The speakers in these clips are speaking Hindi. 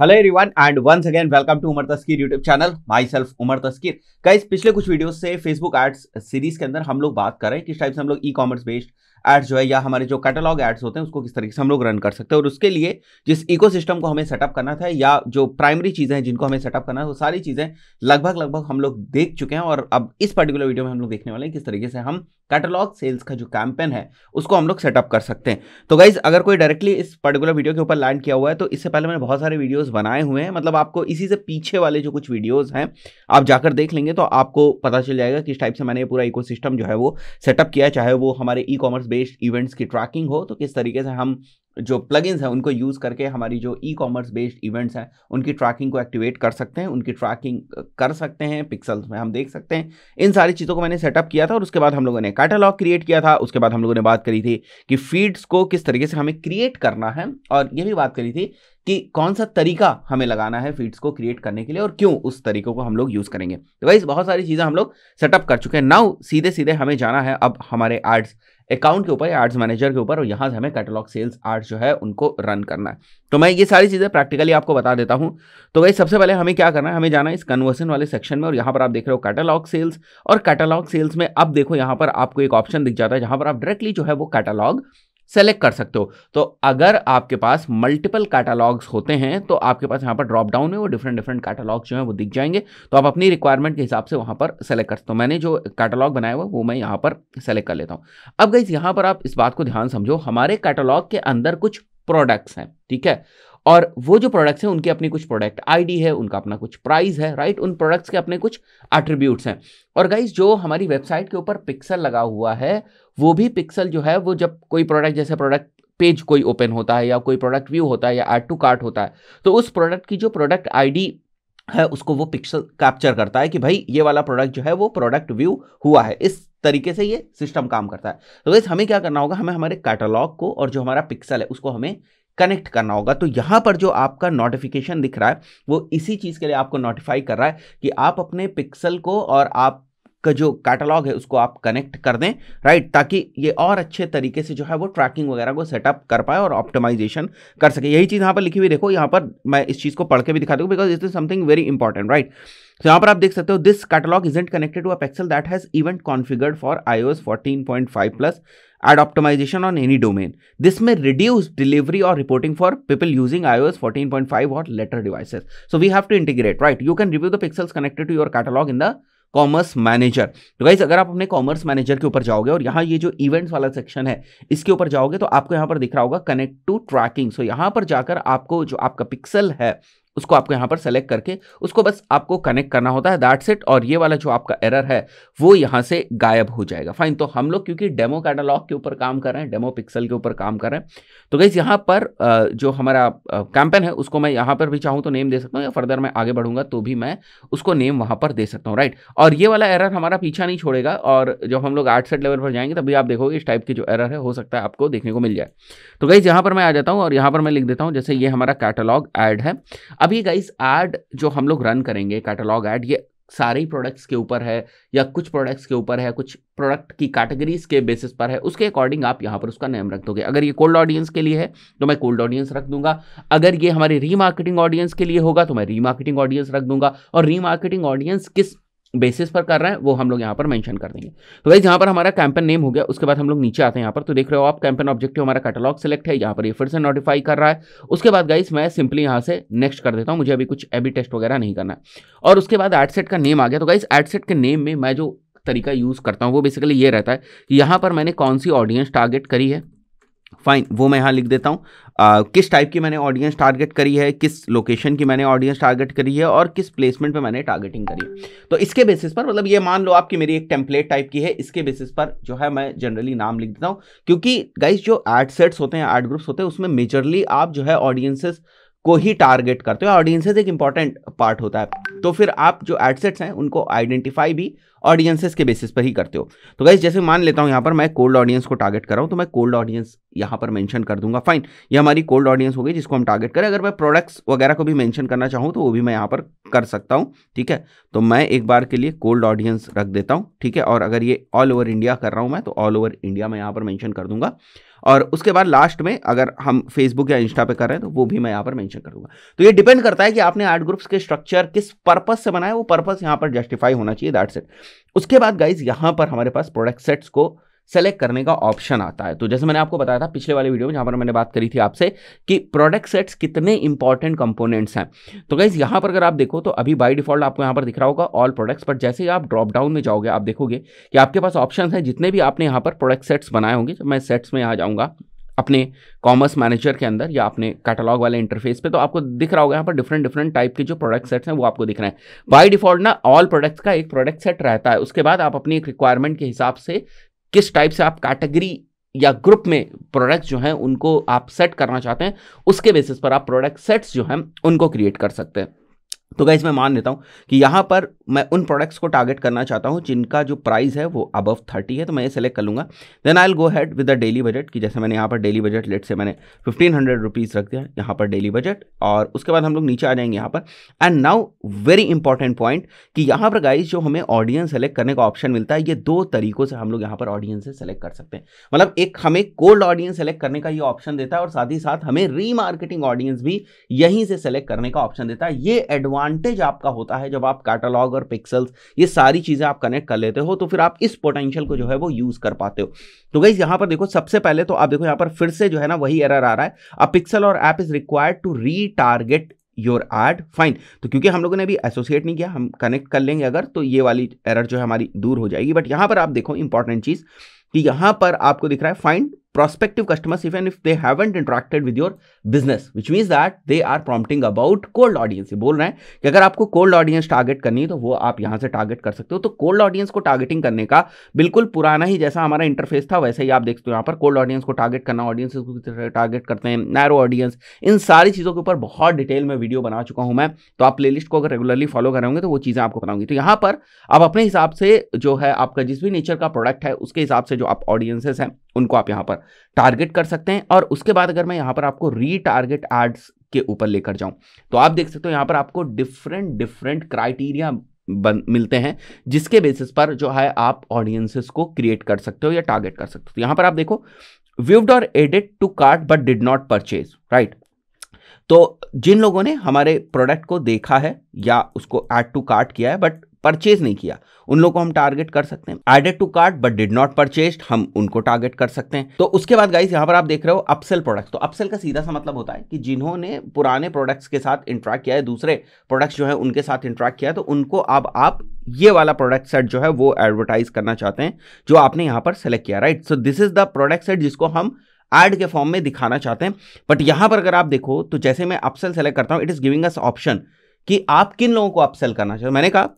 Hello everyone and once again welcome to Umar Taskeer YouTube channel myself Umar Taskeer guys पिछले कुछ वीडियोस से फेसबुक एड्स सीरीज के अंदर हम लोग बात कर रहे हैं किस टाइप से हम लोग ई कॉमर्स बेस्ड एड्स जो है या हमारे जो कैटलॉग एड्स होते हैं उसको किस तरीके से हम लोग रन कर सकते हैं और उसके लिए जिस इकोसिस्टम को हमें सेटअप करना था या जो प्राइमरी चीज़ें हैं जिनको हमें सेटअप करना है वो सारी चीज़ें लगभग लगभग हम लोग देख चुके हैं और अब इस पर्टिकुलर वीडियो में हम लोग देखने वाले हैं किस तरीके से हम कैटलॉग सेल्स का जो कैंपेन है उसको हम लोग सेटअप कर सकते हैं तो गाइज अगर कोई डायरेक्टली इस पर्टिकुलर वीडियो के ऊपर लैंड किया हुआ है तो इससे पहले मैंने बहुत सारे वीडियोस बनाए हुए हैं मतलब आपको इसी से पीछे वाले जो कुछ वीडियोस हैं आप जाकर देख लेंगे तो आपको पता चल जाएगा किस टाइप से मैंने पूरा इको जो है वो सेटअप किया चाहे वो हमारे ई कॉमर्स बेस्ड इवेंट्स की ट्रैकिंग हो तो किस तरीके से हम जो प्लगइन्स हैं उनको यूज़ करके हमारी जो ई कॉमर्स बेस्ड इवेंट्स हैं उनकी ट्रैकिंग को एक्टिवेट कर सकते हैं उनकी ट्रैकिंग कर सकते हैं पिक्सल्स में हम देख सकते हैं इन सारी चीज़ों को मैंने सेटअप किया था और उसके बाद हम लोगों ने कैटलॉग क्रिएट किया था उसके बाद हम लोगों ने बात करी थी कि फीड्स को किस तरीके से हमें क्रिएट करना है और ये भी बात करी थी कि कौन सा तरीका हमें लगाना है फीड्स को क्रिएट करने के लिए और क्यों उस तरीकों को हम लोग यूज़ करेंगे तो वाइज बहुत सारी चीज़ें हम लोग सेटअप कर चुके हैं नाउ सीधे सीधे हमें जाना है अब हमारे आर्ट्स अकाउंट के ऊपर या आर्ट्स मैनेजर के ऊपर और यहाँ से हमें कैटलॉग सेल्स आर्ट जो है उनको रन करना है तो मैं ये सारी चीज़ें प्रैक्टिकली आपको बता देता हूँ तो भाई सबसे पहले हमें क्या करना है हमें जाना है इस कन्वर्सन वाले सेक्शन में और यहाँ पर आप देख रहे हो कैटलॉग सेल्स और कैटलॉग सेल्स में अब देखो यहाँ पर आपको एक ऑप्शन दिख जाता है जहाँ पर आप डायरेक्टली जो है वो कैटलॉग सेलेक्ट कर सकते हो तो अगर आपके पास मल्टीपल कैटलॉग्स होते हैं तो आपके पास यहाँ पर ड्रॉप डाउन है वो डिफरेंट डिफरेंट कैटलॉग्स जो हैं वो दिख जाएंगे तो आप अपनी रिक्वायरमेंट के हिसाब से वहाँ पर सेलेक्ट कर सकते हो तो मैंने जो कैटलॉग बनाया हुआ वो मैं यहाँ पर सेलेक्ट कर लेता हूँ अब गई यहाँ पर आप इस बात को ध्यान समझो हमारे कैटलॉग के अंदर कुछ प्रोडक्ट्स हैं ठीक है और वो जो प्रोडक्ट्स हैं उनके अपने कुछ प्रोडक्ट आईडी है उनका अपना कुछ प्राइस है राइट उन प्रोडक्ट्स के अपने कुछ एट्रीब्यूट्स हैं और गाइज जो हमारी वेबसाइट के ऊपर पिक्सल लगा हुआ है वो भी पिक्सल जो है वो जब कोई प्रोडक्ट जैसे प्रोडक्ट पेज कोई ओपन होता है या कोई प्रोडक्ट व्यू होता है या एड टू कार्ट होता है तो उस प्रोडक्ट की जो प्रोडक्ट आईडी है उसको वो पिक्सल कैप्चर करता है कि भाई ये वाला प्रोडक्ट जो है वो प्रोडक्ट व्यू हुआ है इस तरीके से ये सिस्टम काम करता है तो वैसे हमें क्या करना होगा हमें हमारे कैटलॉग को और जो हमारा पिक्सल है उसको हमें कनेक्ट करना होगा तो यहां पर जो आपका नोटिफिकेशन दिख रहा है वो इसी चीज़ के लिए आपको नोटिफाई कर रहा है कि आप अपने पिक्सल को और आप का जो कैटलॉग है उसको आप कनेक्ट कर दें राइट ताकि ये और अच्छे तरीके से जो है वो ट्रैकिंग वगैरह को सेटअप कर पाए और ऑप्टिमाइजेशन कर सके यही चीज़ यहाँ पर लिखी हुई देखो यहाँ पर मैं इस चीज़ को पढ़ के भी दिखा दूँ because it is something very important right तो यहाँ पर आप देख सकते हो this catalogue isn't connected to a pixel that has event configured for I O plus ad optimisation on any domain this may reduce delivery और reporting for people using point five और later devices so we have to integrate right you can review the pixels connected to your catalogue in the commerce manager तो गाइज अगर आप अपने कॉमर्स मैनेजर के ऊपर जाओगे और यहाँ ये जो इवेंट्स वाला सेक्शन है इसके ऊपर जाओगे तो आपको यहाँ पर दिख रहा होगा कनेक्ट टू ट्रैकिंग सो यहाँ पर जाकर आपको जो आपका पिक्सल है उसको आपको यहाँ पर सेलेक्ट करके उसको बस आपको कनेक्ट करना होता है दैट सेट और ये वाला जो आपका एरर है वो यहाँ से गायब हो जाएगा फाइन तो हम लोग क्योंकि डेमो कैटलॉग के ऊपर काम कर रहे हैं डेमो पिक्सल के ऊपर काम कर रहे हैं तो गई यहाँ पर जो हमारा कैंपेन है उसको मैं यहाँ पर भी चाहूँ तो नेम दे सकता हूँ या फर्दर मैं आगे बढ़ूंगा तो भी मैं उसको नेम वहाँ पर दे सकता हूँ राइट और ये वाला एरर हमारा पीछा नहीं छोड़ेगा और जब हम लोग आर्ट सेट लेवल पर जाएंगे तभी आप देखोगे इस टाइप की जो एरर है हो सकता है आपको देखने को मिल जाए तो गई यहाँ पर मैं आ जाता हूँ और यहाँ पर मैं लिख देता हूँ जैसे ये हमारा कैटलॉग एड है अब ये गाइस एड जो हम लोग रन करेंगे कैटलॉग एड ये सारे ही प्रोडक्ट्स के ऊपर है या कुछ प्रोडक्ट्स के ऊपर है कुछ प्रोडक्ट की कैटेगरीज के बेसिस पर है उसके अकॉर्डिंग आप यहाँ पर उसका नेम रख दोगे अगर ये कोल्ड ऑडियंस के लिए है तो मैं कोल्ड ऑडियंस रख दूंगा अगर ये हमारे रीमार्केटिंग ऑडियंस के लिए होगा तो मैं रीमार्केटिंग ऑडियंस रख दूंगा और रीमार्केटिंग ऑडियंस किस बेसिस पर कर रहे हैं वो हम लोग यहाँ पर मेंशन कर देंगे तो वैसे यहाँ पर हमारा कैंपेन नेम हो गया उसके बाद हम लोग नीचे आते हैं यहाँ पर तो देख रहे हो आप कैंपेन ऑब्जेक्टिव हमारा कैटलॉग सेलेक्ट है यहाँ पर ये फिर से नोटिफाई कर रहा है उसके बाद गाइस मैं सिंपली यहाँ से नेक्स्ट कर देता हूँ मुझे अभी कुछ एबी टेस्ट वगैरह नहीं करना और उसके बाद एडसेट का नेम आ गया तो गाइस एडसेट के नेम में मैं जो तरीका यूज़ करता हूँ वो बेसिकली ये रहता है कि यहाँ पर मैंने कौन सी ऑडियंस टारगेट करी है फाइन वो मैं यहाँ लिख देता हूँ किस टाइप की मैंने ऑडियंस टारगेट करी है किस लोकेशन की मैंने ऑडियंस टारगेट करी है और किस प्लेसमेंट पे मैंने टारगेटिंग करी है तो इसके बेसिस पर मतलब ये मान लो आपकी मेरी एक टेम्पलेट टाइप की है इसके बेसिस पर जो है मैं जनरली नाम लिख देता हूँ क्योंकि गाइज जो एड सेट्स होते हैं एड ग्रुप्स होते हैं उसमें मेजरली आप जो है ऑडियंसेस को ही टारगेट करते हो ऑडियंसेस एक इंपॉर्टेंट पार्ट होता है तो फिर आप जो एडसेट्स हैं उनको आइडेंटिफाई भी ऑडियंसेस के बेसिस पर ही करते हो तो गाइज जैसे मान लेता हूँ यहाँ पर मैं कोल्ड ऑडियंस को टारगेट कर रहा हूँ तो मैं कोल्ड ऑडियंस यहाँ पर मेंशन कर दूंगा फाइन ये हमारी कोल्ड ऑडियंस हो गई जिसको हम टारगेट करें अगर मैं प्रोडक्ट्स वगैरह को भी मेंशन करना चाहूँ तो वो भी मैं यहाँ पर कर सकता हूँ ठीक है तो मैं एक बार के लिए कोल्ड ऑडियंस रख देता हूँ ठीक है और अगर ये ऑल ओवर इंडिया कर रहा हूँ मैं तो ऑल ओवर इंडिया मैं यहाँ पर मैंशन कर दूंगा और उसके बाद लास्ट में अगर हम फेसबुक या इंस्टा पे कर रहे हैं तो वो भी मैं यहाँ पर मेंशन करूँगा तो ये डिपेंड करता है कि आपने आर्ट ग्रुप्स के स्ट्रक्चर किस पर्पज से बनाया वो पर्पज यहाँ पर जस्टिफाई होना चाहिए दैट सेट उसके बाद गाइज यहाँ पर हमारे पास प्रोडक्ट सेट्स को सेलेक्ट करने का ऑप्शन आता है तो जैसे मैंने आपको बताया था पिछले वाले वीडियो में जहाँ पर मैंने बात करी थी आपसे कि प्रोडक्ट सेट्स कितने इंपॉर्टेंट कंपोनेंट्स हैं तो गाइज यहाँ पर अगर आप देखो तो अभी बाई डिफॉल्ट आपको यहाँ पर दिख रहा होगा ऑल प्रोडक्ट्स बट जैसे ही आप ड्रॉप डाउन में जाओगे आप देखोगे कि आपके पास ऑप्शन हैं जितने भी आपने यहाँ पर प्रोडक्ट सेट्स बनाए होंगे जब मैं सेट्स में यहाँ जाऊँगा अपने कॉमर्स मैनेजर के अंदर या अपने कैटलॉग वाले इंटरफेस पे तो आपको दिख रहा होगा यहाँ पर डिफरेंट डिफरेंट टाइप के जो प्रोडक्ट सेट्स हैं वो आपको दिख रहे हैं बाय डिफॉल्ट ना ऑल प्रोडक्ट्स का एक प्रोडक्ट सेट रहता है उसके बाद आप अपनी एक रिक्वायरमेंट के हिसाब से किस टाइप से आप कैटेगरी या ग्रुप में प्रोडक्ट्स जो हैं उनको आप सेट करना चाहते हैं उसके बेसिस पर आप प्रोडक्ट सेट्स जो हैं उनको क्रिएट कर सकते हैं तो गाइज मैं मान लेता हूँ कि यहाँ पर मैं उन प्रोडक्ट्स को टारगेट करना चाहता हूँ जिनका जो प्राइस है वो अबव थर्टी है तो मैं ये सेलेक्ट कर लूँगा then I go ahead with the daily budget कि जैसे मैंने यहाँ पर डेली बजट लेट से मैंने फिफ्टीन हंड्रेड रुपीज़ रख दिया यहाँ पर डेली बजट और उसके बाद हम लोग नीचे आ जाएंगे यहाँ पर and now very important point कि यहाँ पर गाइज जो हमें ऑडियंस सेलेक्ट करने का ऑप्शन मिलता है ये दो तरीकों से हम लोग यहाँ पर ऑडियंस से सेलेक्ट कर सकते हैं मतलब एक हमें कोल्ड ऑडियंस सेलेक्ट करने का ये ऑप्शन देता है और साथ ही साथ हमें री ऑडियंस भी यहीं से सेलेक्ट करने का ऑप्शन देता है ये एडवांस एडवांटेज आपका होता है जब आप कैटलॉग और पिक्सल्स ये सारी चीज़ें आप कनेक्ट कर लेते हो तो फिर आप इस पोटेंशियल को जो है वो यूज़ कर पाते हो तो गाइज यहाँ पर देखो सबसे पहले तो आप देखो यहाँ पर फिर से जो है ना वही एरर आ रहा है अ पिक्सल और app is required to retarget your ad fine तो क्योंकि हम लोगों ने अभी एसोसिएट नहीं किया हम कनेक्ट कर लेंगे अगर तो ये वाली एरर जो है हमारी दूर हो जाएगी बट यहाँ पर आप देखो इंपॉर्टेंट चीज़ कि यहाँ पर आपको दिख रहा है find prospective customers even if they haven't interacted with your business which means that they are prompting about cold audience ये बोल रहे हैं कि अगर आपको cold audience target करनी है तो वो आप यहाँ से target कर सकते हो तो cold audience को targeting करने का बिल्कुल पुराना ही जैसा हमारा इंटरफेस था वैसे ही आप देखते हो यहाँ पर cold audience को target करना ऑडियंस को टारगेट करते हैं नैरो ऑडियंस इन सारी चीज़ों के ऊपर बहुत डिटेल में वीडियो बना चुका हूँ मैं तो आप प्लेलिस्ट को अगर रेगुलरली फॉलो करेंगे तो वो चीज़ें आपको बताऊंगी तो यहाँ पर आप अपने हिसाब से जो है आपका जिस भी नेचर का प्रोडक्ट है उसके हिसाब से जो आप ऑडियंसेस हैं उनको आप यहाँ पर टारगेट कर सकते हैं और उसके बाद अगर मैं यहाँ पर आपको रीटारगेट एड्स के ऊपर लेकर जाऊँ तो आप देख सकते हो यहाँ पर आपको डिफरेंट डिफरेंट क्राइटेरिया बन मिलते हैं जिसके बेसिस पर जो है आप ऑडियंसिस को क्रिएट कर सकते हो या टारगेट कर सकते हो तो यहाँ पर आप देखो व्यूड और added to cart but did not purchase right तो जिन लोगों ने हमारे प्रोडक्ट को देखा है या उसको ऐड टू कार्ट किया है बट परचेज नहीं किया उन लोगों को हम टारगेट कर सकते हैं added to cart but did not purchase हम उनको टारगेट कर सकते हैं तो उसके बाद गाइस यहाँ पर आप देख रहे हो अपसेल प्रोडक्ट्स तो अपसेल का सीधा सा मतलब होता है कि जिन्होंने पुराने प्रोडक्ट्स के साथ इंट्रैक्ट किया है दूसरे प्रोडक्ट्स जो है उनके साथ इंट्रैक्ट किया है तो उनको अब आप ये वाला प्रोडक्ट सेट जो है वो एडवर्टाइज करना चाहते हैं जो आपने यहाँ पर सेलेक्ट किया right so this is the product set जिसको हम एड के फॉर्म में दिखाना चाहते हैं बट यहाँ पर अगर आप देखो तो जैसे मैं अपसेल सेलेक्ट करता हूँ it is giving us option कि आप किन लोगों को अपसेल करना चाहते हो मैंने कहा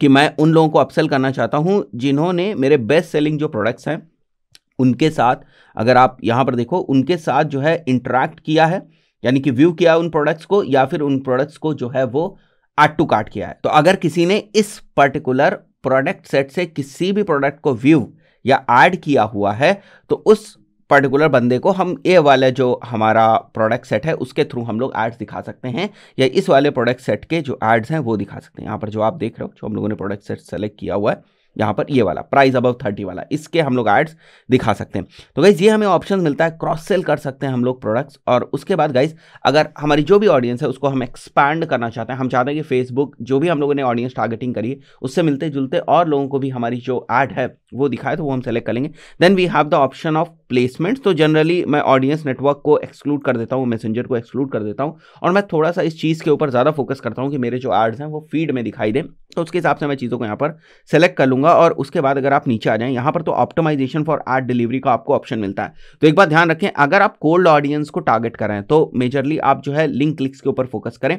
कि मैं उन लोगों को अपसेल करना चाहता हूँ जिन्होंने मेरे बेस्ट सेलिंग जो प्रोडक्ट्स हैं उनके साथ अगर आप यहाँ पर देखो उनके साथ जो है इंटरेक्ट किया है यानी कि व्यू किया उन प्रोडक्ट्स को या फिर उन प्रोडक्ट्स को जो है वो आट टू काट किया है तो अगर किसी ने इस पर्टिकुलर प्रोडक्ट सेट से किसी भी प्रोडक्ट को व्यू या ऐड किया हुआ है तो उस पर्टिकुलर बंदे को हम ए वाले जो हमारा प्रोडक्ट सेट है उसके थ्रू हम लोग एड्स दिखा सकते हैं या इस वाले प्रोडक्ट सेट के जो एड्स हैं वो दिखा सकते हैं यहाँ पर जो आप देख रहे हो जो हम लोगों ने प्रोडक्ट सेट सेलेक्ट किया हुआ है यहाँ पर ये वाला प्राइस अबव थर्टी वाला इसके हम लोग एड्स दिखा सकते हैं तो गाइज़ ये हमें ऑप्शन मिलता है क्रॉस सेल कर सकते हैं हम लोग प्रोडक्ट्स और उसके बाद गाइज अगर हमारी जो भी ऑडियंस है उसको हम एक्सपैंड करना चाहते हैं हम चाहते हैं कि फेसबुक जो भी हम लोगों ने ऑडियंस टारगेटिंग करी है उससे मिलते जुलते और लोगों को भी हमारी जो एड है वो दिखाए तो वो हम सेलेक्ट करेंगे then we have the option of placements तो जनरली मैं ऑडियंस नेटवर्क को एक्सक्लूड कर देता हूँ मैसेंजर को एक्सक्लूड कर देता हूँ और मैं थोड़ा सा इस चीज़ के ऊपर ज़्यादा फोकस करता हूँ कि मेरे जो एड्स हैं वो फीड में दिखाई दें तो उसके हिसाब से मैं चीज़ों को यहाँ पर सेलेक्ट कर लूँगा और उसके बाद अगर आप नीचे आ जाएँ यहाँ पर तो ऑप्टोमाइजेशन फॉर एड डिलीवरी का आपको ऑप्शन मिलता है तो एक बार ध्यान रखें अगर आप कोल्ड ऑडियंस को टारगेट करें तो मेजरली आप जो है लिंक क्लिक्स के ऊपर फोकस करें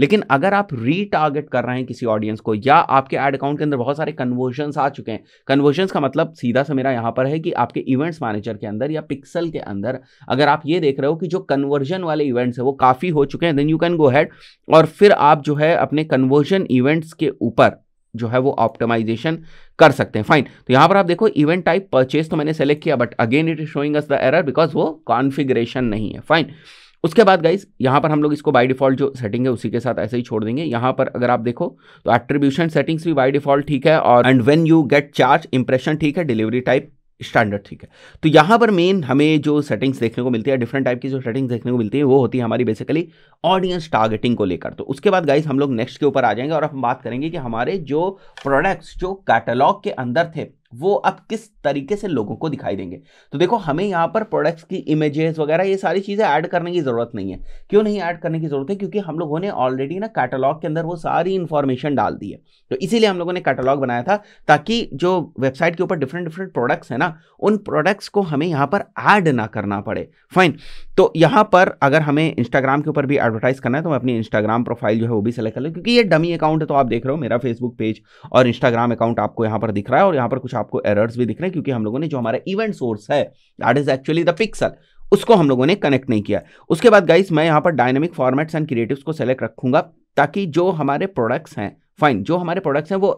लेकिन अगर आप रीटारगेट कर रहे हैं किसी ऑडियंस को या आपके एड अकाउंट के अंदर बहुत सारे कन्वर्जन्स आ चुके हैं कन्वर्जन्स का मतलब सीधा सा मेरा यहाँ पर है कि आपके इवेंट्स मैनेजर के अंदर या पिक्सल के अंदर अगर आप ये देख रहे हो कि जो कन्वर्जन वाले इवेंट्स हैं वो काफ़ी हो चुके हैं then you can go ahead और फिर आप जो है अपने कन्वर्जन इवेंट्स के ऊपर जो है वो ऑप्टिमाइजेशन कर सकते हैं फाइन तो यहाँ पर आप देखो इवेंट टाइप परचेज तो मैंने सेलेक्ट किया but again it is showing us the error because वो कॉन्फिग्रेशन नहीं है फाइन उसके बाद गाइज यहाँ पर हम लोग इसको बाय डिफॉल्ट जो सेटिंग है उसी के साथ ऐसे ही छोड़ देंगे यहाँ पर अगर आप देखो तो एट्रीब्यूशन सेटिंग्स भी बाय डिफॉल्ट ठीक है और and when you get charge impression ठीक है डिलीवरी टाइप स्टैंडर्ड ठीक है तो यहाँ पर मेन हमें जो सेटिंग्स देखने को मिलती है डिफरेंट टाइप की जो सेटिंग्स देखने को मिलती है वो होती है हमारी बेसिकली ऑडियंस टारगेटिंग को लेकर तो उसके बाद गाइस हम लोग नेक्स्ट के ऊपर आ जाएंगे और हम बात करेंगे कि हमारे जो प्रोडक्ट्स जो कैटलॉग के अंदर थे वो अब किस तरीके से लोगों को दिखाई देंगे तो देखो हमें यहाँ पर प्रोडक्ट्स की इमेजेस वगैरह ये सारी चीज़ें ऐड करने की ज़रूरत नहीं है क्यों नहीं ऐड करने की ज़रूरत है क्योंकि हम लोगों ने ऑलरेडी ना कैटलॉग के अंदर वो सारी इन्फॉर्मेशन डाल दी है तो इसीलिए हम लोगों ने कैटलॉग बनाया था ताकि जो वेबसाइट के ऊपर डिफरेंट डिफरेंट प्रोडक्ट्स हैं ना उन प्रोडक्ट्स को हमें यहाँ पर ऐड ना करना पड़े फाइन तो यहाँ पर अगर हमें इंस्टाग्राम के ऊपर भी एडवर्टाइज करना है तो मैं अपनी इंस्टाग्राम प्रोफाइल जो है वो भी सेलेक्ट कर लूँ क्योंकि ये डमी अकाउंट है तो आप देख रहे हो मेरा फेसबुक पेज और इंस्टाग्राम अकाउंट आपको यहाँ पर दिख रहा है और यहाँ पर कुछ आपको एरर्स भी दिख रहे हैं क्योंकि हम लोगों ने जो हमारा इवेंट सोर्स है that is actually the pixel उसको हम लोगों ने कनेक्ट नहीं किया उसके बाद गाइस मैं यहाँ पर डायनेमिक फॉर्मेट्स एंड क्रिएटिव्स को सेलेक्ट रखूंगा ताकि जो हमारे प्रोडक्ट्स हैं फाइन जो हमारे प्रोडक्ट्स हैं वो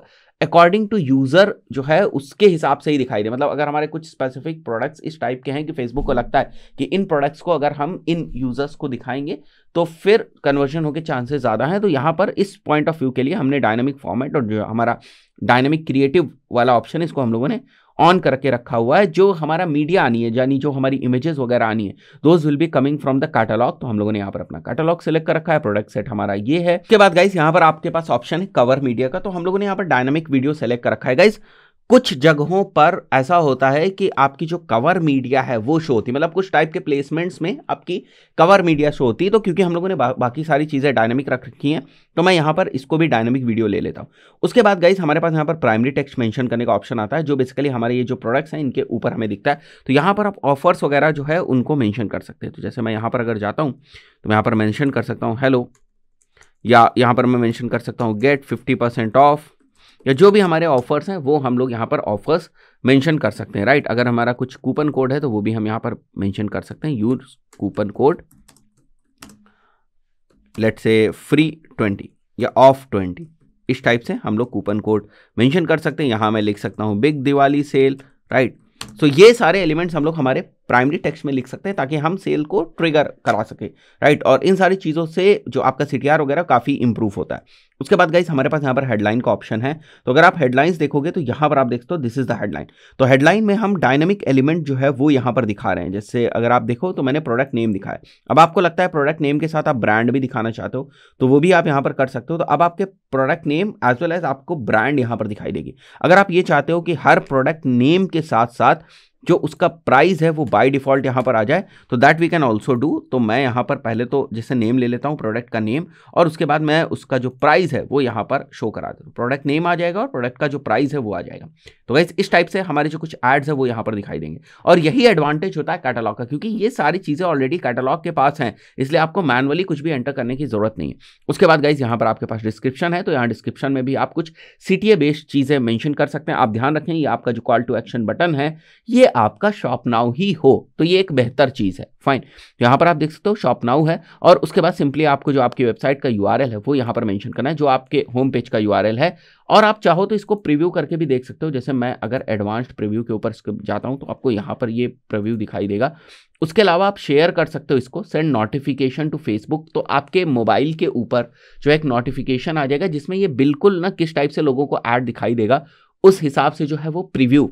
अकॉर्डिंग टू यूज़र जो है उसके हिसाब से ही दिखाई दे मतलब अगर हमारे कुछ स्पेसिफिक प्रोडक्ट्स इस टाइप के हैं कि फेसबुक को हम्म। लगता है कि इन प्रोडक्ट्स को अगर हम इन यूज़र्स को दिखाएंगे तो फिर कन्वर्जन होकर चांसेस ज़्यादा हैं तो यहाँ पर इस पॉइंट ऑफ व्यू के लिए हमने डायनेमिक फॉर्मेट और जो हमारा डायनेमिक क्रिएटिव वाला ऑप्शन इसको हम लोगों ने ऑन करके रखा हुआ है जो हमारा मीडिया आनी है यानी जो हमारी इमेजेस वगैरह आनी है those will be coming from the catalogue तो हम लोगों ने यहाँ पर अपना कैटलॉग सेलेक्ट कर रखा है प्रोडक्ट सेट हमारा ये है उसके बाद गाइस यहाँ पर आपके पास ऑप्शन है कवर मीडिया का तो हम लोगों ने यहाँ पर डायनामिक वीडियो सेलेक्ट कर रखा है गाइस कुछ जगहों पर ऐसा होता है कि आपकी जो कवर मीडिया है वो शो होती है मतलब कुछ टाइप के प्लेसमेंट्स में आपकी कवर मीडिया शो होती है तो क्योंकि हम लोगों ने बा, बाकी सारी चीज़ें डायनेमिक रख रखी हैं तो मैं यहाँ पर इसको भी डायनेमिक वीडियो ले लेता हूँ उसके बाद गाइज हमारे पास यहाँ पर प्राइमरी टेक्स्ट मैंशन करने का ऑप्शन आता है जो बेसिकली हमारे ये जो प्रोडक्ट्स हैं इनके ऊपर हमें दिखता है तो यहाँ पर आप ऑफर्स वगैरह जो है उनको मैंशन कर सकते हैं तो जैसे मैं यहाँ पर अगर जाता हूँ तो मैं यहाँ पर मैंशन कर सकता हूँ हेलो या यहाँ पर मैं मैंशन कर सकता हूँ गेट फिफ्टी परसेंट ऑफ या जो भी हमारे ऑफर्स हैं वो हम लोग यहाँ पर ऑफर्स मेंशन कर सकते हैं राइट अगर हमारा कुछ कूपन कोड है तो वो भी हम यहाँ पर मेंशन कर सकते हैं use coupon code let's say free twenty या ऑफ ट्वेंटी इस टाइप से हम लोग कूपन कोड मेंशन कर सकते हैं यहाँ मैं लिख सकता हूँ big Diwali sale right so ये सारे एलिमेंट्स हम लोग हमारे प्राइमरी टेक्स्ट में लिख सकते हैं ताकि हम सेल को ट्रिगर करा सके राइट और इन सारी चीज़ों से जो आपका सी वगैरह काफ़ी इंप्रूव होता है उसके बाद गाइस हमारे पास यहाँ पर हेडलाइन का ऑप्शन है तो अगर आप हेडलाइंस देखोगे तो यहाँ पर आप देखते हो दिस इज द हेडलाइन तो हेडलाइन में हम डायनेमिक एलिमेंट जो है वो यहाँ पर दिखा रहे हैं जैसे अगर आप देखो तो मैंने प्रोडक्ट नेम दिखाया अब आपको लगता है प्रोडक्ट नेम के साथ आप ब्रांड भी दिखाना चाहते हो तो वो भी आप यहाँ पर कर सकते हो तो अब आपके product name as well as आपको ब्रांड यहाँ पर दिखाई देगी अगर आप ये चाहते हो कि हर प्रोडक्ट नेम के साथ साथ जो उसका प्राइस है वो बाय डिफ़ॉल्ट यहाँ पर आ जाए तो that we can also do तो मैं यहाँ पर पहले तो जैसे नेम ले लेता हूँ प्रोडक्ट का नेम और उसके बाद मैं उसका जो प्राइस है वो यहाँ पर शो करा देता हूँ प्रोडक्ट नेम आ जाएगा और प्रोडक्ट का जो प्राइस है वो आ जाएगा तो वैसे इस टाइप से हमारे जो कुछ एड्स है वो यहाँ पर दिखाई देंगे और यही एडवांटेज होता है कैटालॉग का क्योंकि ये सारी चीज़ें ऑलरेडी कैटालॉग के पास हैं इसलिए आपको मैनुअली कुछ भी एंटर करने की ज़रूरत नहीं है उसके बाद गाइज यहाँ पर आपके पास डिस्क्रिप्शन है तो यहाँ डिस्क्रिप्शन में भी आप कुछ सी बेस्ड चीज़ें मैंशन कर सकते हैं आप ध्यान रखें ये आपका जो कॉल टू एक्शन बटन है ये आपका शॉप नाउ ही हो तो ये एक बेहतर चीज़ है फाइन यहाँ पर आप देख सकते हो शॉप नाउ है और उसके बाद सिंपली आपको जो आपकी वेबसाइट का यू है वो यहाँ पर मैंशन करना है जो आपके होम पेज का यू है और आप चाहो तो इसको प्रिव्यू करके भी देख सकते हो जैसे मैं अगर एडवांस्ड प्रिव्यू के ऊपर जाता हूँ तो आपको यहाँ पर ये प्रिव्यू दिखाई देगा उसके अलावा आप शेयर कर सकते हो इसको सेंड नोटिफिकेशन टू फेसबुक तो आपके मोबाइल के ऊपर जो एक नोटिफिकेशन आ जाएगा जिसमें ये बिल्कुल ना किस टाइप से लोगों को ऐड दिखाई देगा उस हिसाब से जो है वो प्रिव्यू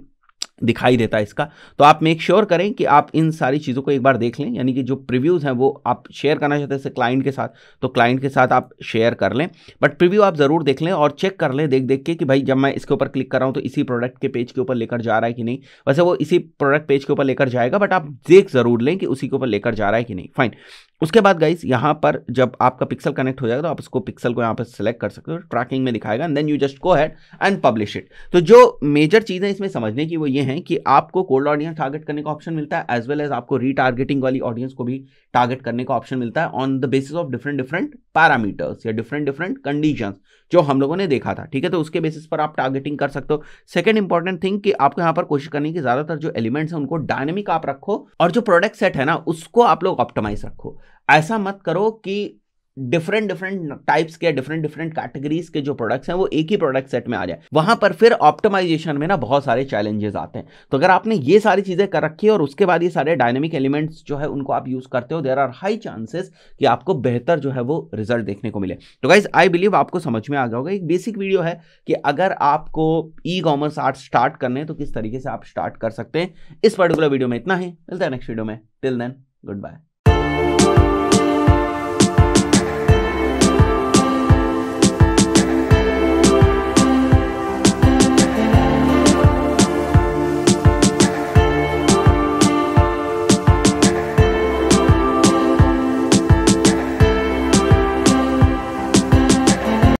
दिखाई देता है इसका तो आप मेक श्योर sure करें कि आप इन सारी चीज़ों को एक बार देख लें यानी कि जो प्रीव्यूज़ हैं वो आप शेयर करना चाहते हैं क्लाइंट के साथ तो क्लाइंट के साथ आप शेयर कर लें बट प्रीव्यू आप ज़रूर देख लें और चेक कर लें देख देख के कि भाई जब मैं इसके ऊपर क्लिक कर रहा हूँ तो इसी प्रोडक्ट के पेज के ऊपर लेकर जा रहा है कि नहीं वैसे वो इसी प्रोडक्ट पेज के ऊपर लेकर जाएगा बट आप देख ज़रूर लें कि उसी के ऊपर लेकर जा रहा है कि नहीं फाइन उसके बाद गाइस यहाँ पर जब आपका पिक्सल कनेक्ट हो जाएगा तो आप उसको पिक्सल को यहाँ पर सिलेक्ट कर सकते हो ट्रैकिंग में दिखाएगा and then you just go ahead and publish it तो जो मेजर चीज़ें इसमें समझने की वो ये हैं हैं कि आपको कोल्ड ऑडियंस टारगेट करने का ऑप्शन मिलता है एज वेल एज आपको रीटारगेटिंग वाली ऑडियंस को भी टारगेट करने का ऑप्शन मिलता है on the basis of different different parameters या डिफरेंट डिफरेंट कंडीशंस जो हम लोगों ने देखा था ठीक है तो उसके बेसिस पर आप टारगेटिंग कर सकते हो सेकेंड इंपॉर्टेंट थिंग कि आपको यहाँ पर कोशिश करनी कि ज्यादातर जो एलिमेंट्स हैं उनको डायनेमिक आप रखो और जो प्रोडक्ट सेट है ना उसको आप लोग ऑप्टोमाइज रखो ऐसा मत करो कि डिफरेंट डिफरेंट टाइप्स के डिफरेंट डिफरेंट कैटेगरीज के जो प्रोडक्ट्स हैं वो एक ही प्रोडक्ट सेट में आ जाए वहां पर फिर ऑप्टिमाइजेशन में ना बहुत सारे चैलेंजेस आते हैं तो अगर आपने ये सारी चीज़ें कर रखी है और उसके बाद ये सारे डायनेमिक एलिमेंट्स जो है उनको आप यूज़ करते हो देर आर हाई चांसेस कि आपको बेहतर जो है वो रिजल्ट देखने को मिले तो गाइज आई बिलीव आपको समझ में आ गया होगा एक बेसिक वीडियो है कि अगर आपको ई कॉमर्स आर्ट स्टार्ट करने हैं तो किस तरीके से आप स्टार्ट कर सकते हैं इस पर्टिकुलर वीडियो में इतना ही मिलता है नेक्स्ट वीडियो में टिल देन गुड बाय